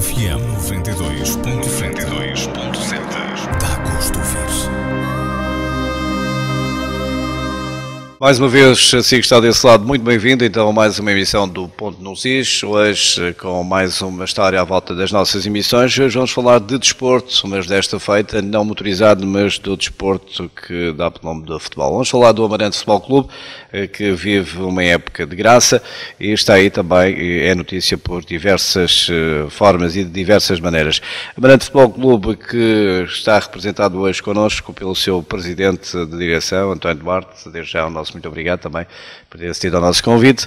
FM 92.7 92.7 Dá gosto ouvir. Mais uma vez, se está desse lado, muito bem-vindo então a mais uma emissão do Ponto no CIS. Hoje, com mais uma história à volta das nossas emissões, hoje vamos falar de desporto, mas desta feita não motorizado, mas do desporto que dá pelo nome do futebol. Vamos falar do Amarante Futebol Clube, eh, que vive uma época de graça e está aí também, é notícia por diversas eh, formas e de diversas maneiras. Amarante Futebol Clube que está representado hoje connosco pelo seu presidente de direção, António Duarte, desde já o nosso muito obrigado também por ter assistido ao nosso convite.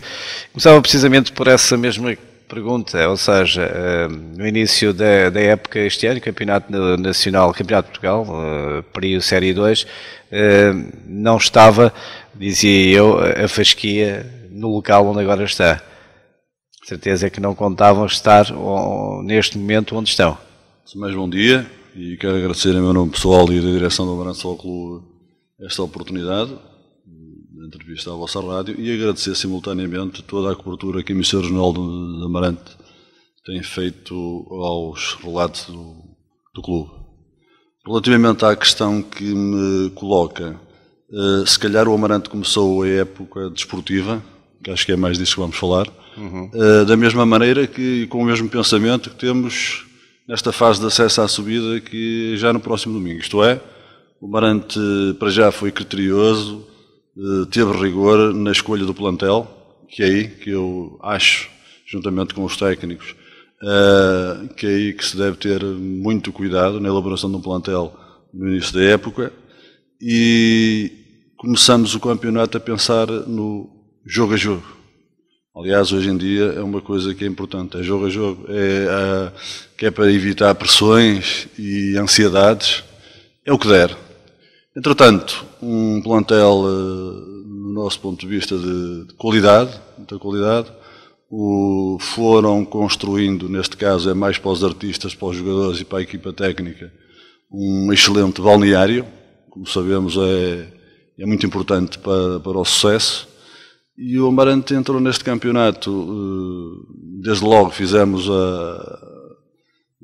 Começava precisamente por essa mesma pergunta, ou seja, eh, no início da, da época este ano, Campeonato Nacional, Campeonato de Portugal, eh, período Série 2, eh, não estava, dizia eu, a fasquia no local onde agora está. Certeza é que não contavam estar neste momento onde estão. Mais bom dia e quero agradecer em meu nome pessoal e da direção do Branco Clube esta oportunidade entrevista à vossa rádio e agradecer simultaneamente toda a cobertura que o Ministro Ronaldo de Amarante tem feito aos relatos do, do clube. Relativamente à questão que me coloca, eh, se calhar o Amarante começou a época desportiva, que acho que é mais disso que vamos falar, uhum. Eh, da mesma maneira que com o mesmo pensamento que temos nesta fase de acesso à subida que já no próximo domingo. Isto é, o Amarante para já foi criterioso, eh, teve rigor na escolha do plantel, que é aí que eu acho, juntamente com os técnicos, eh, que é aí que se deve ter muito cuidado na elaboração de um plantel no início da época e começamos o campeonato a pensar no jogo a jogo. Aliás, hoje em dia é uma coisa que é importante, é jogo a jogo, é, é que é para evitar pressões e ansiedades, é o que der Entretanto, um plantel, eh, no nosso ponto de vista, de qualidade, muita qualidade, o, foram construindo, neste caso é mais para os artistas, para os jogadores e para a equipa técnica, um excelente balneário, como sabemos é, é muito importante para, para o sucesso. E o Amarante entrou neste campeonato, eh, desde logo fizemos a,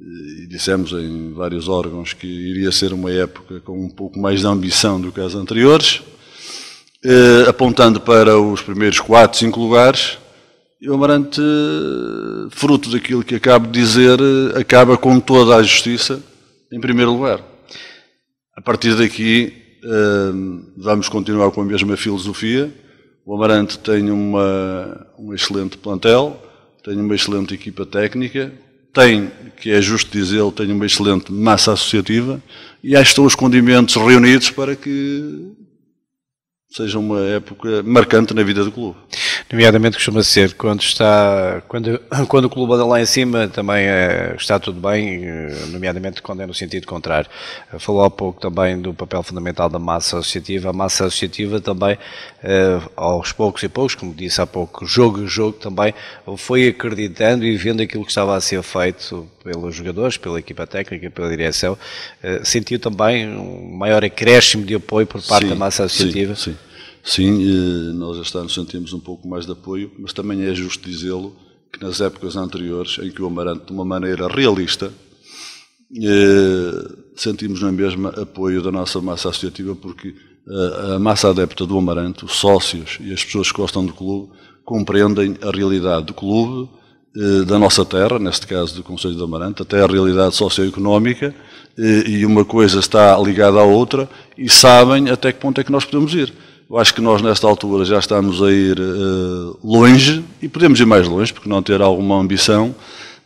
eh, e dissemos em vários órgãos que iria ser uma época com um pouco mais de ambição do que as anteriores, eh, apontando para os primeiros quatro, cinco lugares. E o Amarante, eh, fruto daquilo que acabo de dizer, acaba com toda a justiça em primeiro lugar. A partir daqui, vamos continuar com a mesma filosofia. O Amarante tem uma, um excelente plantel, tem uma excelente equipa técnica, tem, que é justo dizê-lo, tem uma excelente massa associativa e aí estão os condimentos reunidos para que seja uma época marcante na vida do clube. Nomeadamente costuma ser quando está quando, quando o clube anda lá em cima também é, está tudo bem, eh, nomeadamente quando é no sentido contrário. Falou há pouco também do papel fundamental da massa associativa. A massa associativa também, é, aos poucos e poucos, como disse há pouco, jogo a jogo também, foi acreditando e vendo aquilo que estava a ser feito pelos jogadores, pela equipa técnica, pela direção, é, sentiu também um maior acréscimo de apoio por parte sim, da massa associativa. Sim, sim. Sim, nós este ano sentimos um pouco mais de apoio, mas também é justo dizê-lo que nas épocas anteriores, em que o Amarante, de uma maneira realista, eh, sentimos na é mesma apoio da nossa massa associativa, porque eh, a massa adepta do Amarante, os sócios e as pessoas que gostam do clube, compreendem a realidade do clube, eh, da nossa terra, neste caso do Conselho do Amarante, até a realidade socioeconómica, e uma coisa está ligada à outra, e sabem até que ponto é que nós podemos ir. Eu acho que nós, nesta altura, já estamos a ir uh, longe e podemos ir mais longe, porque não ter alguma ambição,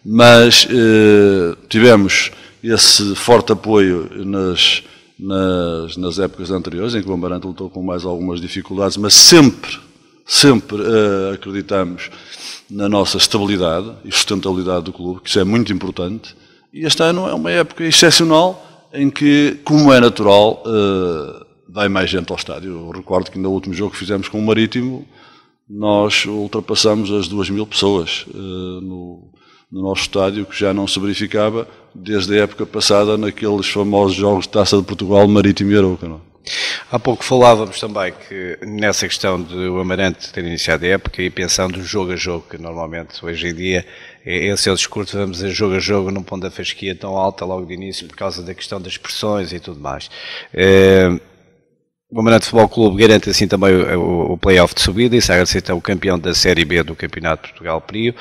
mas uh, tivemos esse forte apoio nas, nas, nas, épocas anteriores, em que o Ambarante lutou com mais algumas dificuldades, mas sempre, sempre uh, acreditamos na nossa estabilidade e sustentabilidade do clube, que isso é muito importante. E este ano é uma época excepcional em que, como é natural, uh, vai mais gente ao estádio. Eu recordo que no último jogo que fizemos com o Marítimo, nós ultrapassamos as duas mil pessoas uh, no, no, nosso estádio, que já não se verificava desde a época passada naqueles famosos jogos de Taça de Portugal, Marítimo e Arouca. Não? É? Há pouco falávamos também que nessa questão de o Amarante ter iniciado a época e pensando jogo a jogo, que normalmente hoje em dia esse é o discurso, vamos a jogo a jogo, num ponto da fasquia tão alta logo de início por causa da questão das pressões e tudo mais. Uh, o Amarante Futebol Clube garante assim também o, playoff de subida e sagra-se então é o campeão da Série B do Campeonato de Portugal Prio,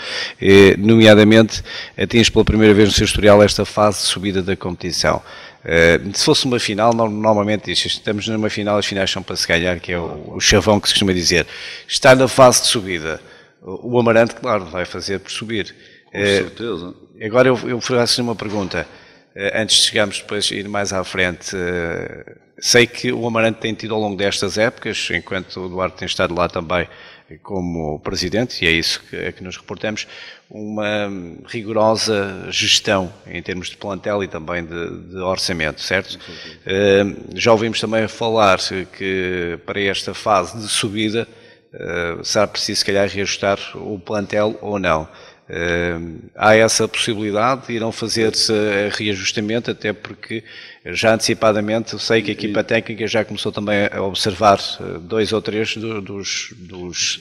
nomeadamente atinge pela primeira vez no seu historial esta fase de subida da competição. Eh, se fosse uma final, normalmente diz, estamos numa final, as finais são para se ganhar, que é o, o chavão que se costuma dizer. Está na fase de subida. O, o Amarante, claro, vai fazer por subir. Com eh, certeza. Agora eu, eu faço uma pergunta, eh, antes de chegarmos depois ir mais à frente Sei que o Amarante tem tido ao longo destas épocas, enquanto o Duarte tem estado lá também como presidente, e é isso que, que nos reportamos, uma rigorosa gestão em termos de plantel e também de, de orçamento, certo? Uh, já ouvimos também falar que para esta fase de subida uh, será preciso, se calhar, reajustar o plantel ou não. Hum, há essa possibilidade, irão fazer-se reajustamento, até porque já antecipadamente sei que a equipa técnica já começou também a observar eh, dois ou três dos, dos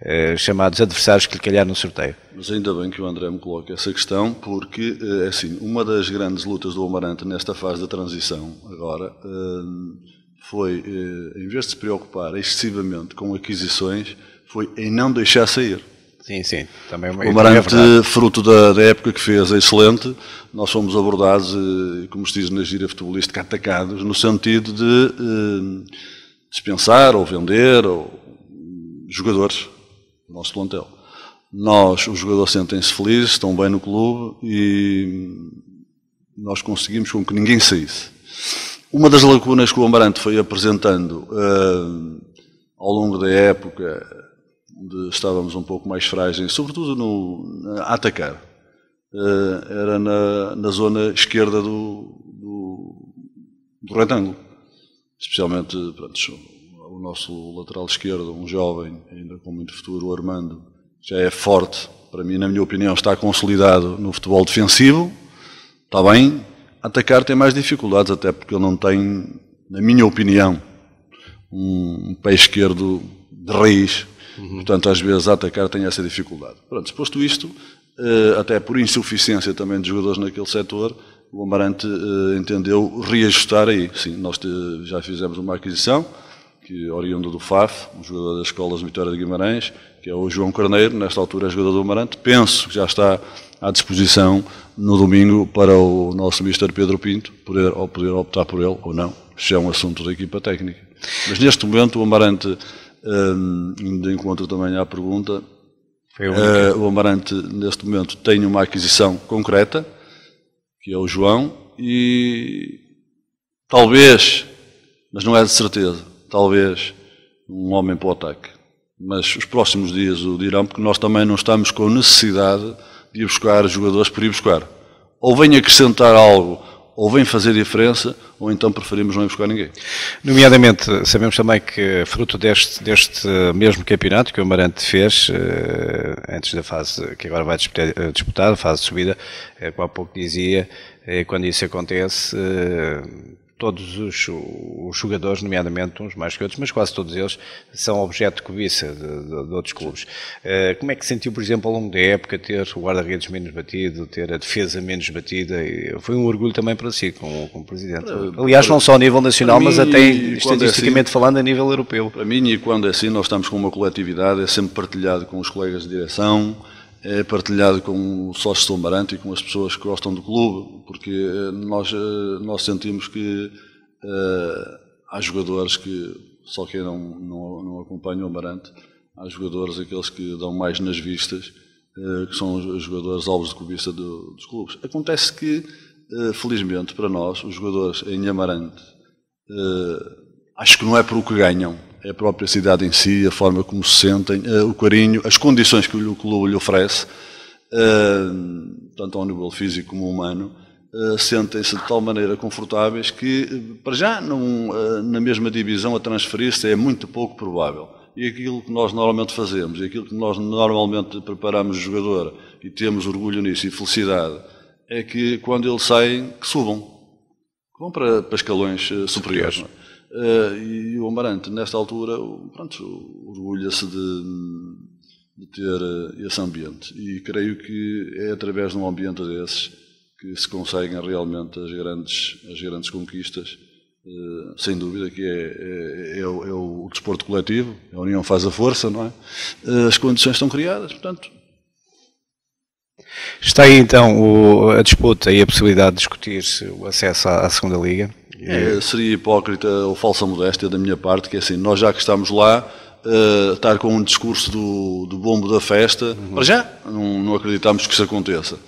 eh, chamados adversários que lhe calhar no sorteio. Mas ainda bem que o André me coloca essa questão, porque eh, é assim, uma das grandes lutas do Amarante nesta fase da transição agora foi, em vez de se preocupar excessivamente com aquisições, foi em não deixar sair. Sim, sim. Também, o Marante, é, é fruto da, da, época que fez, é excelente. Nós fomos abordados, eh, como se diz na gira futebolística, atacados, no sentido de eh, dispensar ou vender ou, hum, jogadores do nosso plantel. Nós, os jogadores, sentem-se felizes, estão bem no clube e hum, nós conseguimos com que ninguém saísse. Uma das lacunas que o Amarante foi apresentando eh, ao longo da época onde estávamos um pouco mais frágeis, sobretudo no, a atacar. Uh, era na, na, zona esquerda do, do, do retângulo. Especialmente pronto, o nosso lateral esquerdo, um jovem, ainda com muito futuro, o Armando, já é forte. Para mim, na minha opinião, está consolidado no futebol defensivo. Está bem. Atacar tem mais dificuldades, até porque ele não tem, na minha opinião, um, um pé esquerdo de raiz Uhum. Portanto, às vezes a atacar tem essa dificuldade. Pronto, posto isto, eh, até por insuficiência também de jogadores naquele setor, o Amarante eh, entendeu reajustar aí. Sim, nós já fizemos uma aquisição, que oriunda do FAF, um jogador das escolas de Vitória de Guimarães, que é o João Carneiro, nesta altura é jogador do Amarante. Penso que já está à disposição no domingo para o nosso Mister Pedro Pinto, poder, ou poder optar por ele ou não. Isso é um assunto da equipa técnica. Mas neste momento o Amarante de encontro também à pergunta, eh, o Amarante, neste momento, tem uma aquisição concreta, que é o João, e talvez, mas não é de certeza, talvez um homem para o ataque. Mas os próximos dias o dirão, porque nós também não estamos com necessidade de ir buscar jogadores por ir buscar. Ou vem acrescentar algo ou vem fazer diferença, ou então preferimos não ir buscar ninguém. Nomeadamente, sabemos também que fruto deste, deste eh, mesmo campeonato que o Amarante fez, eh, antes da fase que agora vai disputar, eh, a fase de subida, como há pouco dizia, quando isso acontece, todos os, os, jogadores, nomeadamente uns mais que outros, mas quase todos eles são objeto de cobiça de, de, de outros clubes. Uh, como é que sentiu, por exemplo, ao longo da época ter o guarda-redes menos batido, ter a defesa menos batida? E foi um orgulho também para si, como, como presidente. Para, Aliás, para, não só a nível nacional, mim, mas até estatisticamente é assim, falando a nível europeu. Para mim, e quando é assim, nós estamos com uma coletividade, é sempre partilhado com os colegas de direção é partilhado com o sócio Somarante e com as pessoas que gostam do clube, porque eh, nós, eh, nós sentimos que uh, há jogadores que, só quem não, não, não acompanha o Amarante, há jogadores, aqueles que dão mais nas vistas, uh, que são os jogadores alvos de cobiça do, dos clubes. Acontece que, uh, felizmente para nós, os jogadores em Amarante, acho que não é por o que ganham, é a própria cidade em si, a forma como se sentem, eh, o carinho, as condições que o clube lhe oferece, eh, tanto ao nível físico como humano, eh, sentem-se de tal maneira confortáveis que, para já, num, na mesma divisão, a transferir transferir-se é muito pouco provável. E aquilo que nós normalmente fazemos, e aquilo que nós normalmente preparamos o jogador, e temos orgulho nisso e felicidade, é que quando eles saem, que subam. Que vão para, para escalões superiores. superiores. Eh, e o Amarante, nesta altura, pronto, orgulha-se de, de, ter eh, esse ambiente. E creio que é através de um ambiente desses que se conseguem realmente as grandes, as grandes conquistas. Uh, sem dúvida que é, é, é, o, é, o, desporto coletivo, a união faz a força, não é? Uh, as condições estão criadas, portanto. Está aí então o, a disputa e a possibilidade de discutir o acesso à, à segunda liga. É, é, seria hipócrita ou falsa modéstia da minha parte, que é assim, nós já que estamos lá, uh, estar com um discurso do, do bombo da festa, uhum. para já, não, não acreditamos que isso aconteça.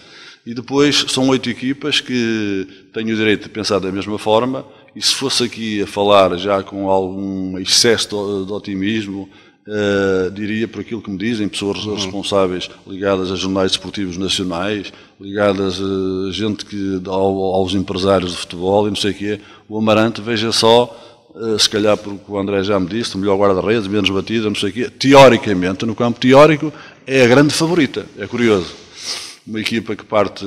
E depois são oito equipas que têm o direito de pensar da mesma forma, e se fosse aqui a falar já com algum excesso de, de otimismo, Uh, diria, por aquilo que me dizem, pessoas uhum. responsáveis ligadas a jornais desportivos nacionais, ligadas a eh, gente que ao, aos empresários de futebol e não sei o quê. O Amarante, veja só, uh, se calhar porque o André já me disse, o melhor guarda-redes, menos batida, não sei o quê. Teoricamente, no campo teórico, é a grande favorita. É curioso. Uma equipa que parte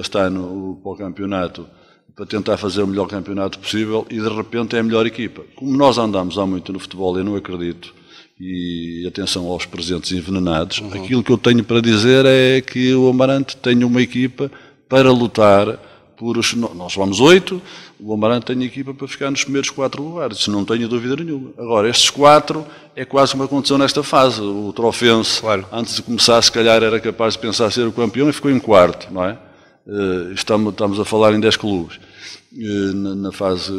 este ano para o campeonato para tentar fazer o melhor campeonato possível e de repente é a melhor equipa. Como nós andamos há muito no futebol, eu não acredito e atenção aos presentes envenenados. Uhum. Aquilo que eu tenho para dizer é que o Amarante tem uma equipa para lutar por os, nós vamos oito, o Amarante tem equipa para ficar nos primeiros quatro lugares, isso não tenho dúvida nenhuma. Agora, estes quatro é quase como aconteceu nesta fase. O Trofense, claro. antes de começar, se calhar era capaz de pensar ser o campeão e ficou em quarto, não é? Eh, estamos, estamos a falar em dez clubes eh, na fase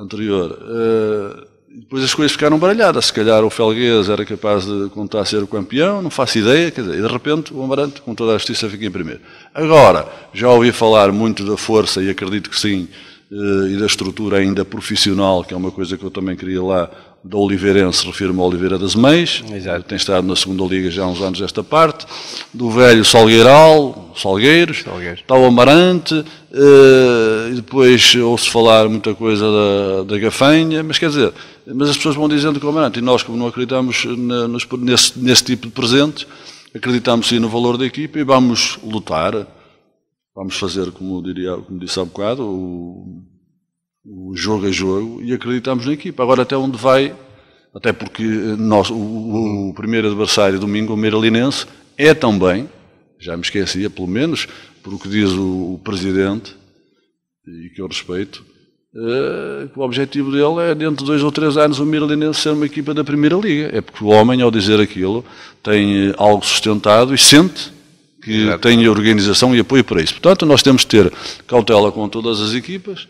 anterior. Eh, depois as coisas ficaram baralhadas. Se calhar o Felguês era capaz de contar ser o campeão, não faço ideia, quer dizer, e de repente o Amarante, com toda a justiça, fica em primeiro. Agora, já ouvi falar muito da força, e acredito que sim, eh, e da estrutura ainda profissional, que é uma coisa que eu também queria lá do Oliveirense, refiro-me ao Oliveira das Mães, Exato. tem estado na segunda Liga já há uns anos esta parte, do velho Salgueiral, Salgueiros, Salgueiros. tal Amarante, eh, e depois ouço falar muita coisa da, da Gafanha, mas quer dizer, mas as pessoas vão dizendo que o Amarante, e nós como não acreditamos nesse, nesse tipo de presente, acreditamos sim no valor da equipa e vamos lutar, vamos fazer, como, diria, como disse há um bocado, o o jogo a é jogo e acreditamos na equipa. Agora, até onde vai, até porque eh, nós, o, o primeiro adversário domingo, o Miralinense, é também, já me esquecia, pelo menos, por o que diz o, o presidente, e que eu respeito, eh, que o objetivo dele é, dentro de dois ou três anos, o Miralinense ser uma equipa da Primeira Liga. É porque o homem, ao dizer aquilo, tem eh, algo sustentado e sente que Exato. tem organização e apoio para isso. Portanto, nós temos de ter cautela com todas as equipas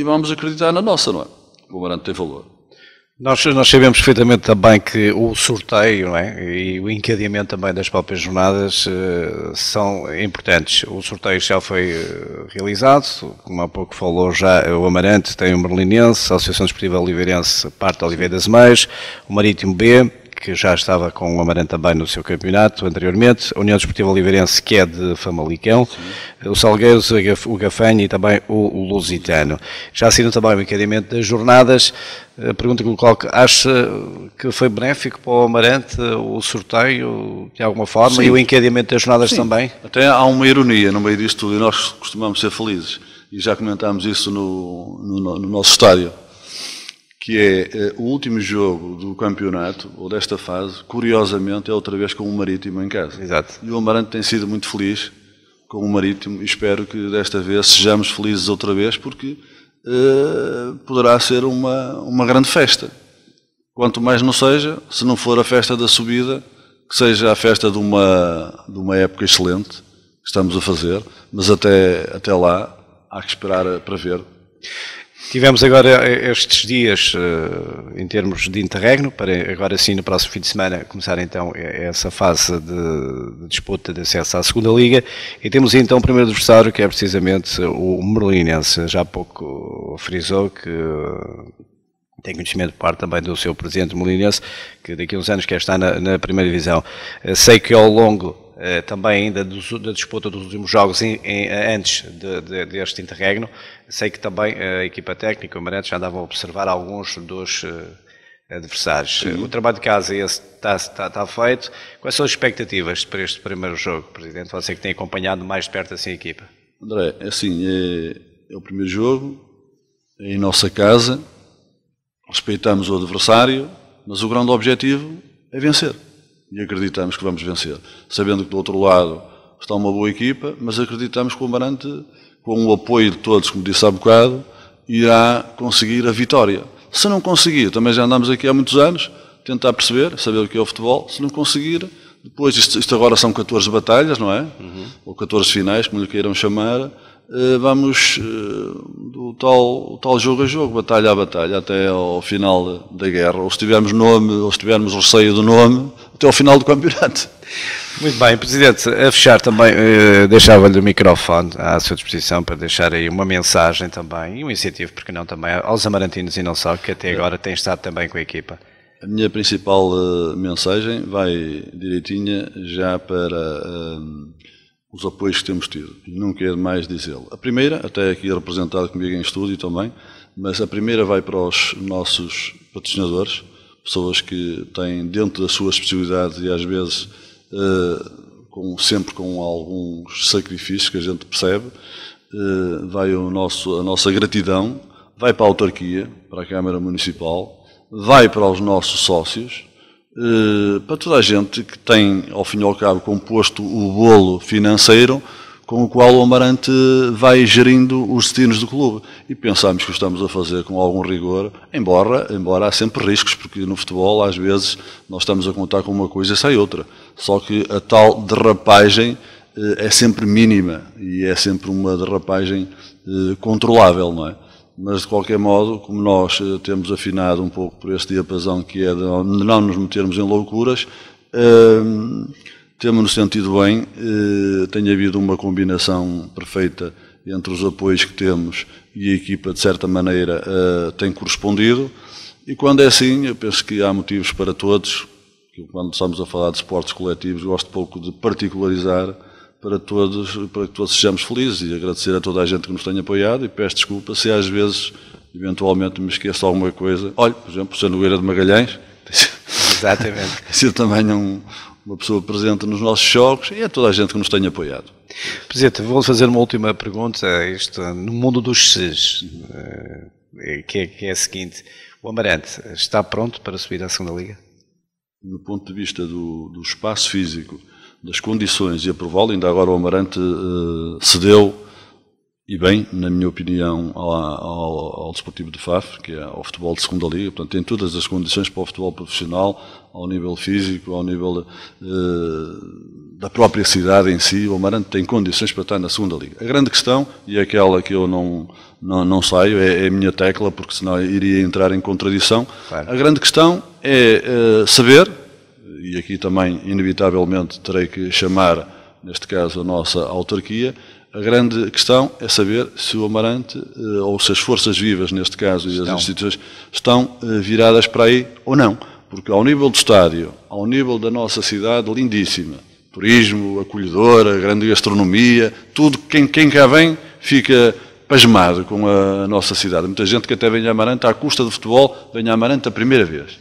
e vamos acreditar na nossa, não é? O Amarante tem valor. Nós, nós sabemos perfeitamente também que o sorteio é? e o encadeamento também das próprias jornadas uh, são importantes. O sorteio já foi uh, realizado, como há pouco falou já, o Amarante tem o Merlinense, a Associação Desportiva Oliveirense parte Oliveira das Mais, o Marítimo B, que já estava com o Amarante também no seu campeonato anteriormente, a União Desportiva Oliveirense, que é de Famalicão, Sim. o Salgueiros, o Gafanha e também o Lusitano. Já assinam também o encadeamento das jornadas. A pergunta que coloco, acha que foi benéfico para o Amarante o sorteio, de alguma forma, Sim. e o encadeamento das jornadas Sim. também? Até há uma ironia no meio disto tudo, e nós costumamos ser felizes, e já comentámos isso no, no, no nosso estádio que é eh, o último jogo do campeonato, ou desta fase, curiosamente é outra vez com o Marítimo em casa. Exato. E o Amarante tem sido muito feliz com o Marítimo e espero que desta vez sejamos felizes outra vez, porque eh, poderá ser uma, uma grande festa. Quanto mais não seja, se não for a festa da subida, que seja a festa de uma, de uma época excelente que estamos a fazer, mas até, até lá há que esperar eh, para ver. Tivemos agora eh, estes dias eh, em termos de interregno, para agora sim no próximo fim de semana começar então eh, essa fase de, disputa de acesso à segunda liga e temos então o primeiro adversário que é precisamente o Merlinense, já há pouco frisou que tem conhecimento por parte também do seu presidente Merlinense, que daqui a uns anos quer estar na, na, primeira divisão. Sei que ao longo eh, também ainda dos, da disputa dos últimos jogos em, em, antes de, de, deste interregno. Sei que também eh, a equipa técnica, o Marantes, já andavam a observar alguns dos eh, adversários. Sim. O trabalho de casa está, tá, tá feito. Quais são as expectativas para este primeiro jogo, Presidente? Você que tem acompanhado mais de perto assim a equipa. André, é assim, é, é o primeiro jogo é em nossa casa, respeitamos o adversário, mas o grande objetivo é vencer e acreditamos que vamos vencer. Sabendo que do outro lado está uma boa equipa, mas acreditamos que o Amarante, com o apoio de todos, como disse há bocado, irá conseguir a vitória. Se não conseguir, também já andamos aqui há muitos anos, tentar perceber, saber o que é o futebol, se não conseguir, depois, isto, isto agora são 14 batalhas, não é? Uhum. Ou 14 finais, como lhe queiram chamar, eh, vamos eh, do tal, tal jogo a jogo, batalha a batalha, até ao final da guerra. Ou se tivermos nome, ou se tivermos receio do nome, até ao final do campeonato. Muito bem, Presidente, a fechar também, eh, deixava-lhe o microfone à sua disposição para deixar aí uma mensagem também e um incentivo, porque não também, aos amarantinos e não só, que até agora têm estado também com a equipa. A minha principal eh, mensagem vai direitinha já para eh, os apoios que temos tido, não quero mais dizê-lo. A primeira, até aqui representado comigo em estúdio também, mas a primeira vai para os nossos patrocinadores, pessoas que têm dentro da sua especialidade e às vezes eh, com, sempre com alguns sacrifícios que a gente percebe, eh, vai o nosso, a nossa gratidão, vai para a autarquia, para a Câmara Municipal, vai para os nossos sócios, eh, para toda a gente que tem, ao fim e ao cabo, composto o bolo financeiro com o qual o Amarante vai gerindo os destinos do clube. E pensamos que o estamos a fazer com algum rigor, embora, embora há sempre riscos, porque no futebol às vezes nós estamos a contar com uma coisa e sai outra. Só que a tal derrapagem eh, é sempre mínima e é sempre uma derrapagem eh, controlável, não é? Mas, de qualquer modo, como nós eh, temos afinado um pouco por este diapasão que é de não nos metermos em loucuras, hum, temos no sentido bem, eh, tem havido uma combinação perfeita entre os apoios que temos e a equipa, de certa maneira, eh, tem correspondido. E quando é assim, eu penso que há motivos para todos, quando estamos a falar de esportes coletivos, gosto pouco de particularizar para todos, para que todos sejamos felizes e agradecer a toda a gente que nos tem apoiado e peço desculpa se às vezes, eventualmente, me esqueço de alguma coisa. Olha, por exemplo, o Eira de Magalhães. Exatamente. Tem sido também um, uma pessoa presente nos nossos jogos e a é toda a gente que nos tem apoiado. Presidente, vou fazer uma última pergunta. Este, no mundo dos SES, eh, eh, que é, que é a seguinte: o Amarante está pronto para subir à segunda Liga? No ponto de vista do, do espaço físico, das condições e aprová-lo, ainda agora o Amarante uh, cedeu e bem, na minha opinião, ao, ao, ao Desportivo de Faf, que é ao futebol de segunda liga, portanto tem todas as condições para o futebol profissional, ao nível físico, ao nível eh, da própria cidade em si, o Amarante tem condições para estar na segunda liga. A grande questão, e é aquela que eu não, não, não saio, é, é, a minha tecla, porque senão iria entrar em contradição, claro. a grande questão é eh, saber, e aqui também inevitavelmente terei que chamar, neste caso, a nossa autarquia, a grande questão é saber se o Amarante, eh, ou se as forças vivas, neste caso, e as instituições, estão eh, viradas para aí ou não. Porque ao nível do estádio, ao nível da nossa cidade lindíssima, turismo, acolhedora, grande gastronomia, tudo, quem, quem cá vem fica pasmado com a nossa cidade. Muita gente que até vem a Amarante à custa do futebol, vem a Amarante a primeira vez.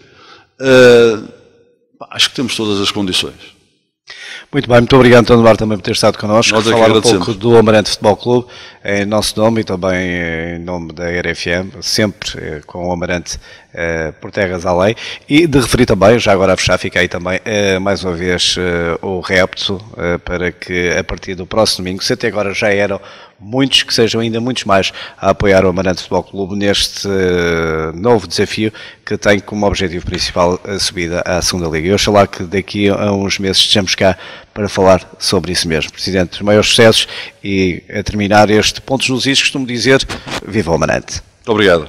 Uh, acho que temos todas as condições. Muito bem, muito obrigado António Duarte também por ter estado connosco, Nós é falar um pouco do Amarante Futebol Clube, em nosso nome e também em nome da RFM, sempre eh, com o Amarante eh, por terras à lei. E de referir também, já agora a fechar, fica aí também uh, mais uma vez eh, o repto para que a partir do próximo domingo, se até agora já eram muitos, que sejam ainda muitos mais a apoiar o Amarante Futebol Clube neste novo desafio que tem como objetivo principal a subida à segunda Liga. Eu lá que daqui a uns meses estejamos cá para falar sobre isso mesmo. Presidente, os maiores sucessos e a terminar este Pontos nos Is, costumo dizer, viva o Amarante. Muito obrigado.